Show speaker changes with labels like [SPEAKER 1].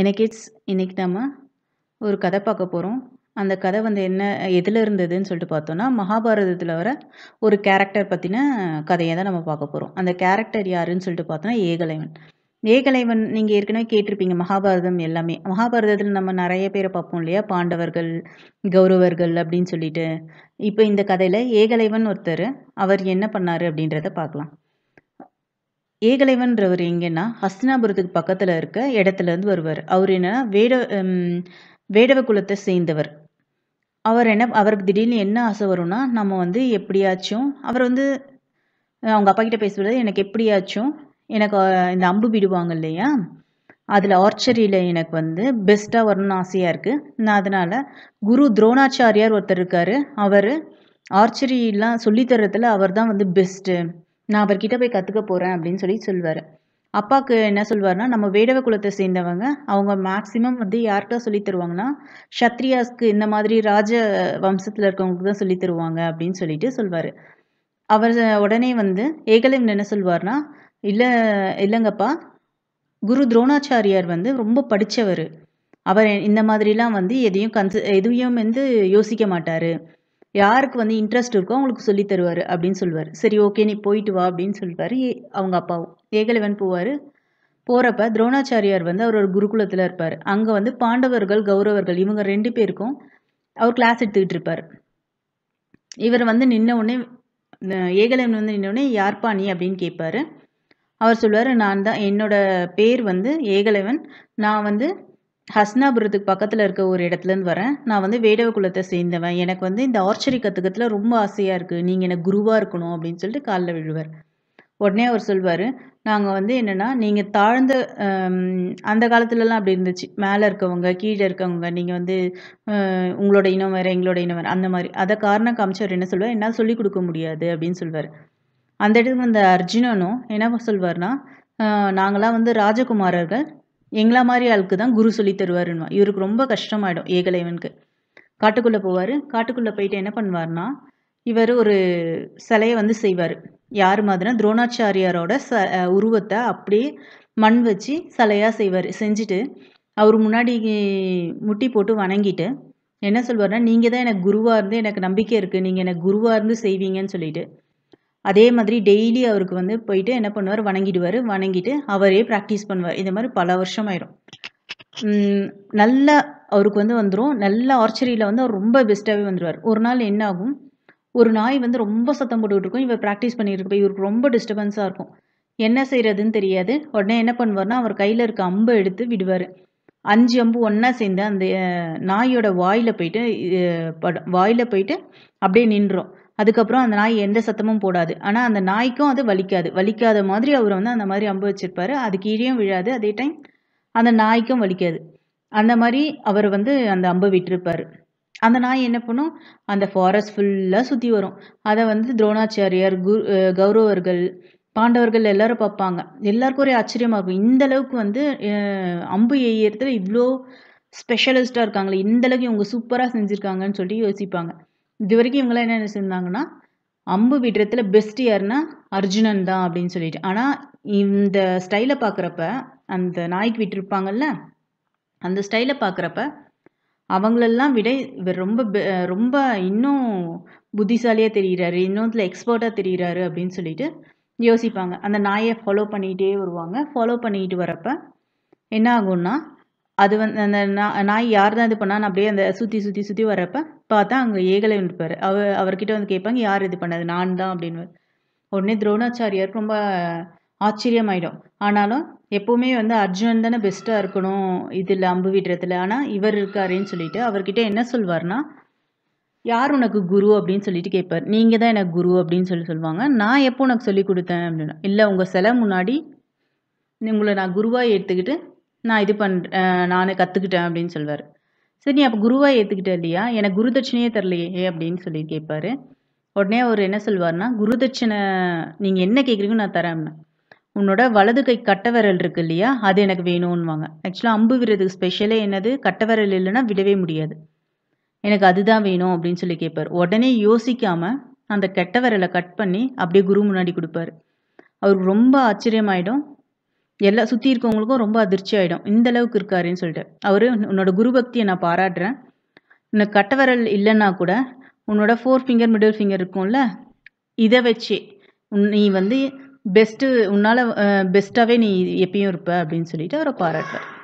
[SPEAKER 1] என்ன கிட்ஸ் இன்றைக்கி நம்ம ஒரு கதை பார்க்க போகிறோம் அந்த கதை வந்து என்ன எதில் இருந்ததுன்னு சொல்லிட்டு பார்த்தோன்னா மகாபாரதத்தில் வர ஒரு கேரக்டர் பற்றின கதையை தான் நம்ம பார்க்க போகிறோம் அந்த கேரக்டர் யாருன்னு சொல்லிட்டு பார்த்தோன்னா ஏகலைவன் ஏகலைவன் நீங்கள் ஏற்கனவே கேட்டிருப்பீங்க மகாபாரதம் எல்லாமே மகாபாரதத்தில் நம்ம நிறைய பேரை பார்ப்போம் இல்லையா பாண்டவர்கள் கௌரவர்கள் அப்படின்னு சொல்லிட்டு இப்போ இந்த கதையில் ஏகலைவன் ஒருத்தர் அவர் என்ன பண்ணார் அப்படின்றத பார்க்கலாம் ஏகலைவன்றவர் எங்கன்னா ஹஸ்தினாபுரத்துக்கு பக்கத்தில் இருக்க இடத்துலேருந்து வருவார் அவர் என்னன்னா வேட வேடவ குலத்தை சேர்ந்தவர் அவர் என்ன அவருக்கு திடீர்னு என்ன ஆசை வரும்னா நம்ம வந்து எப்படியாச்சும் அவர் வந்து அவங்க அப்பா கிட்ட பேசுறது எனக்கு எப்படியாச்சும் எனக்கு இந்த அம்பு விடுவாங்க இல்லையா அதில் ஆர்ச்சரியில் எனக்கு வந்து பெஸ்ட்டாக வரணும்னு ஆசையாக இருக்குது நான் அதனால் குரு துரோணாச்சாரியார் ஒருத்தர் இருக்கார் அவர் ஆர்ச்சரிலாம் சொல்லித்தரத்தில் அவர் தான் வந்து பெஸ்ட்டு நான் அவர்கிட்ட போய் கற்றுக்க போகிறேன் அப்படின்னு சொல்லி சொல்வார் அப்பாவுக்கு என்ன சொல்வார்னா நம்ம வேடவ குலத்தை சேர்ந்தவங்க அவங்க மேக்ஸிமம் வந்து யார்கிட்ட சொல்லி தருவாங்கன்னா ஷத்ரியாஸ்க்கு இந்த மாதிரி ராஜ வம்சத்தில் இருக்கவங்களுக்கு தான் சொல்லி தருவாங்க அப்படின்னு சொல்லிட்டு சொல்வார் அவர் உடனே வந்து ஏகலிங்கம் என்ன சொல்வார்னா இல்லை இல்லைங்கப்பா குரு துரோணாச்சாரியார் வந்து ரொம்ப படித்தவர் அவர் இந்த மாதிரிலாம் வந்து எதையும் கன்ச எதையும் வந்து யோசிக்க மாட்டார் யாருக்கு வந்து இன்ட்ரெஸ்ட் இருக்கோ அவங்களுக்கு சொல்லி தருவார் அப்படின்னு சொல்லுவார் சரி ஓகே நீ போயிட்டு வா அப்படின்னு சொல்லுவார் அவங்க அப்பாவும் ஏகலைவன் போவார் போகிறப்ப துரோணாச்சாரியார் வந்து அவர் ஒரு குருகுலத்தில் இருப்பார் அங்கே வந்து பாண்டவர்கள் கௌரவர்கள் இவங்க ரெண்டு பேருக்கும் அவர் கிளாஸ் எடுத்துக்கிட்டு இருப்பார் இவர் வந்து உடனே ஏகலைவன் வந்து நின்னவுடனே யார் பாணி அப்படின்னு கேட்பாரு அவர் சொல்லுவார் நான் தான் என்னோட பேர் வந்து ஏகலைவன் நான் வந்து ஹஸ்னாபுரத்துக்கு பக்கத்தில் இருக்க ஒரு இடத்துலேருந்து வரேன் நான் வந்து வேடவ குலத்தை சேர்ந்தவன் எனக்கு வந்து இந்த ஆர்ச்சரி கற்றுக்கிறதுல ரொம்ப ஆசையாக இருக்குது நீங்கள் எனக்கு குருவாக இருக்கணும் அப்படின்னு சொல்லிட்டு காலில் விழுவார் உடனே அவர் சொல்வார் நாங்கள் வந்து என்னென்னா நீங்கள் தாழ்ந்த அந்த காலத்துலலாம் அப்படி இருந்துச்சு மேலே இருக்கவங்க கீழே இருக்கவங்க நீங்கள் வந்து உங்களோட இனம் வேறு எங்களோட இனம் வேறு அந்த மாதிரி அதை காரணம் காமிச்சவர் என்ன சொல்வார் என்னால் சொல்லிக் கொடுக்க முடியாது அப்படின்னு சொல்வார் அந்த இடத்துக்கு வந்த அர்ஜுனனும் என்ன சொல்வார்னா நாங்களாம் வந்து ராஜகுமாரர்கள் எங்களா மாதிரி ஆளுக்கு தான் குரு சொல்லி தருவாருன்னு இவருக்கு ரொம்ப கஷ்டமாயிடும் ஏகலைவனுக்கு காட்டுக்குள்ளே போவார் காட்டுக்குள்ளே போயிட்டு என்ன பண்ணுவார்னா இவர் ஒரு சிலையை வந்து செய்வார் யார் மாதிரினா துரோணாச்சாரியாரோட ச உருவத்தை அப்படியே மண் வச்சு சிலையாக செய்வார் செஞ்சுட்டு அவர் முன்னாடி முட்டி போட்டு வணங்கிட்டு என்ன சொல்வார்னா நீங்கள் தான் எனக்கு குருவாக இருந்து எனக்கு நம்பிக்கை இருக்குது நீங்கள் எனக்கு குருவாக இருந்து செய்வீங்கன்னு சொல்லிட்டு அதே மாதிரி டெய்லி அவருக்கு வந்து போயிட்டு என்ன பண்ணுவார் வணங்கிடுவார் வணங்கிட்டு அவரே ப்ராக்டிஸ் பண்ணுவார் இந்த மாதிரி பல வருஷம் ஆயிரும் நல்ல அவருக்கு வந்து வந்துடும் நல்ல ஆர்ச்சரியில் வந்து அவர் ரொம்ப பெஸ்ட்டாகவே வந்துடுவார் ஒரு நாள் என்ன ஆகும் ஒரு நாய் வந்து ரொம்ப சத்தம் போட்டுக்கிட்டு இருக்கும் இவர் ப்ராக்டிஸ் பண்ணிட்டு இருப்ப இவருக்கு ரொம்ப டிஸ்டர்பன்ஸாக இருக்கும் என்ன செய்கிறதுன்னு தெரியாது உடனே என்ன பண்ணுவார்னா அவர் கையில் இருக்க அம்பை எடுத்து விடுவார் அஞ்சு அம்பு ஒன்றா சேர்ந்து அந்த நாயோட வாயில் போயிட்டு படம் வாயில் போயிட்டு அப்படியே நின்றோம் அதுக்கப்புறம் அந்த நாய் எந்த சத்தமும் போடாது ஆனால் அந்த நாய்க்கும் அது வலிக்காது வலிக்காத மாதிரி அவர் வந்து அந்த மாதிரி அம்பு வச்சிருப்பாரு அது கீழேயும் விழாது அதே டைம் அந்த நாய்க்கும் வலிக்காது அந்த மாதிரி அவர் வந்து அந்த அம்பு விட்டுருப்பாரு அந்த நாய் என்ன பண்ணும் அந்த ஃபாரஸ்ட் ஃபுல்லாக சுற்றி வரும் அதை வந்து துரோணாச்சாரியார் குரு கௌரவர்கள் பாண்டவர்கள் எல்லாரும் பார்ப்பாங்க எல்லாருக்கும் ஒரே ஆச்சரியமாக இருக்கும் இந்த அளவுக்கு வந்து அம்பு எய்யறதுல இவ்வளோ ஸ்பெஷலிஸ்ட்டாக இருக்காங்களே இந்த அளவுக்கு இவங்க சூப்பராக செஞ்சுருக்காங்கன்னு சொல்லிட்டு யோசிப்பாங்க இது வரைக்கும் இவங்களாம் என்ன நினச்சிருந்தாங்கன்னா அம்பு விடுறதுல பெஸ்ட் யாருன்னா அர்ஜுனன் தான் அப்படின்னு சொல்லிட்டு ஆனால் இந்த ஸ்டைலை பார்க்குறப்ப அந்த நாய்க்கு விட்டுருப்பாங்கல்ல அந்த ஸ்டைலை பார்க்குறப்ப அவங்களெல்லாம் விட இவர் ரொம்ப ரொம்ப இன்னும் புத்திசாலியாக தெரிகிறாரு இன்னொன்றில் எக்ஸ்பர்ட்டாக தெரிகிறாரு அப்படின்னு சொல்லிட்டு யோசிப்பாங்க அந்த நாயை ஃபாலோ பண்ணிகிட்டே வருவாங்க ஃபாலோ பண்ணிக்கிட்டு வரப்போ என்ன ஆகும்னா அது வந்து அந்த நான் நாய் யார் தான் இது பண்ணான்னு அப்படியே அந்த சுற்றி சுற்றி சுற்றி வர்றப்ப பார்த்தா அங்கே ஏகலை இருப்பார் அவர் அவர்கிட்ட வந்து கேட்பாங்க யார் இது பண்ணது நான் தான் அப்படின்னு உடனே துரோணாச்சாரியாருக்கு ரொம்ப ஆச்சரியமாயிடும் ஆனாலும் எப்போவுமே வந்து அர்ஜுனன் தானே பெஸ்ட்டாக இருக்கணும் இதில் அம்பு விடுறதுல ஆனால் இவர் இருக்காருன்னு சொல்லிட்டு அவர்கிட்ட என்ன சொல்வார்னா யார் உனக்கு குரு அப்படின்னு சொல்லிட்டு கேட்பார் நீங்கள் தான் எனக்கு குரு அப்படின்னு சொல்லி சொல்லுவாங்க நான் எப்போ உனக்கு சொல்லி கொடுத்தேன் அப்படின்னா இல்லை உங்கள் சில முன்னாடி உங்களை நான் குருவாக எடுத்துக்கிட்டு நான் இது பண் நானே கற்றுக்கிட்டேன் அப்படின்னு சொல்வார் சரி நீ அப்போ குருவாக ஏற்றுக்கிட்ட இல்லையா எனக்கு குரு தட்சிணையே தரலையே அப்படின்னு சொல்லி கேட்பாரு உடனே அவர் என்ன சொல்வார்னா குரு தட்சிணை நீங்கள் என்ன கேட்குறீங்கன்னு நான் தரேன் உன்னோட வலது கை கட்டவரல் விரல் இருக்கு இல்லையா அது எனக்கு வேணும்னுவாங்க ஆக்சுவலாக அம்பு விரதுக்கு ஸ்பெஷலே என்னது கட்டவரல் இல்லைன்னா விடவே முடியாது எனக்கு அதுதான் வேணும் அப்படின்னு சொல்லி கேட்பார் உடனே யோசிக்காமல் அந்த கெட்டவரலை கட் பண்ணி அப்படியே குரு முன்னாடி கொடுப்பாரு அவருக்கு ரொம்ப ஆச்சரியமாயிடும் எல்லா சுற்றி இருக்கவங்களுக்கும் ரொம்ப அதிர்ச்சி ஆகிடும் அளவுக்கு இருக்காருன்னு சொல்லிட்டு அவர் உன்னோட குரு பக்தியை நான் பாராட்டுறேன் உனக்கு கட்டவரல் இல்லைன்னா கூட உன்னோட ஃபோர் ஃபிங்கர் மிடில் ஃபிங்கர் இருக்கும்ல இதை வச்சு நீ வந்து பெஸ்ட்டு உன்னால் பெஸ்ட்டாகவே நீ எப்பயும் இருப்ப அப்படின்னு சொல்லிட்டு அவரை பாராட்டுறார்